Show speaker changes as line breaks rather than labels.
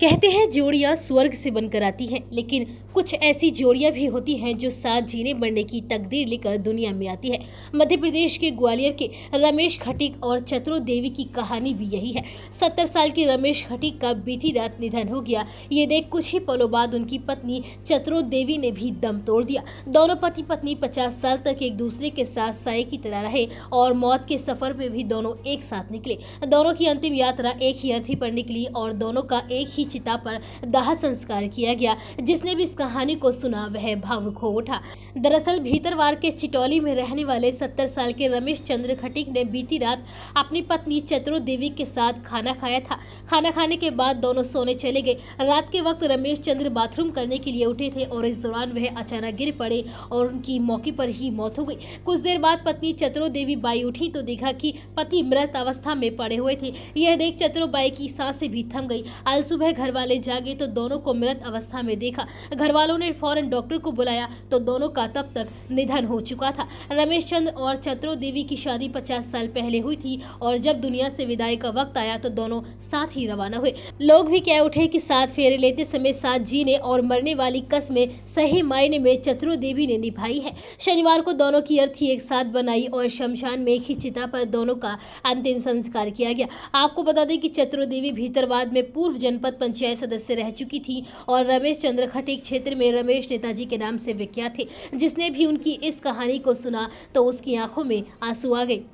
कहते हैं जोड़ियां स्वर्ग से बनकर आती हैं लेकिन कुछ ऐसी जोड़ियाँ भी होती हैं जो साथ जीने बढ़ने की तकदीर लेकर दुनिया में आती है मध्य प्रदेश के ग्वालियर के रमेश खटीक और चतरो देवी की कहानी भी यही है सत्तर साल के रमेश खटीक का बीती रात निधन हो गया ये देख कुछ ही पलों बाद उनकी पत्नी चतरो देवी ने भी दम तोड़ दिया दोनों पति पत्नी पचास साल तक एक दूसरे के साथ साय की तरह रहे और मौत के सफर में भी दोनों एक साथ निकले दोनों की अंतिम यात्रा एक ही अर्थी पर निकली और दोनों का एक ही चिता पर दाह संस्कार किया गया जिसने भी इसका कहानी को सुना वह भावुक हो उठा दरअसल भीतरवार के चिटौली में रहने वाले सत्तर साल के रमेश चंद्र खटिक ने बीती रात अपनी पत्नी चतुर देवी के साथ खाना खाया था खाना खाने के बाद दोनों सोने चले गए रात के वक्त रमेश चंद्र बाथरूम करने के लिए उठे थे और इस दौरान वह अचानक गिर पड़े और उनकी मौके पर ही मौत हो गई कुछ देर बाद पत्नी चतुरो देवी बाई उठी तो देखा कि पति मृत अवस्था में पड़े हुए थे यह देख चतुरो बाई की सांसें भी थम गई आज सुबह घर वाले जागे तो दोनों को मृत अवस्था में देखा घर वालों ने फौरन डॉक्टर को बुलाया तो दोनों का तब तक निधन हो चुका था रमेश चंद और चत्रो देवी की शादी पचास साल पहले हुई थी और जब दुनिया से विदाई का वक्त आया तो दोनों साथ ही रवाना हुए लोग भी कह उठे कि साथ फेरे लेते समय साथ जीने और मरने वाली कस्में सही मायने में चत्रो देवी ने निभाई है शनिवार को दोनों की अर्थी एक साथ बनाई और शमशान में ही चिता पर दोनों का अंतिम संस्कार किया गया आपको बता दें कि चत्रो देवी भीतरवाद में पूर्व जनपद पंचायत सदस्य रह चुकी थी और रमेश चंद्र खटीक क्षेत्र क्षेत्र में रमेश नेताजी के नाम से विख्यात थे जिसने भी उनकी इस कहानी को सुना तो उसकी आंखों में आंसू आ गए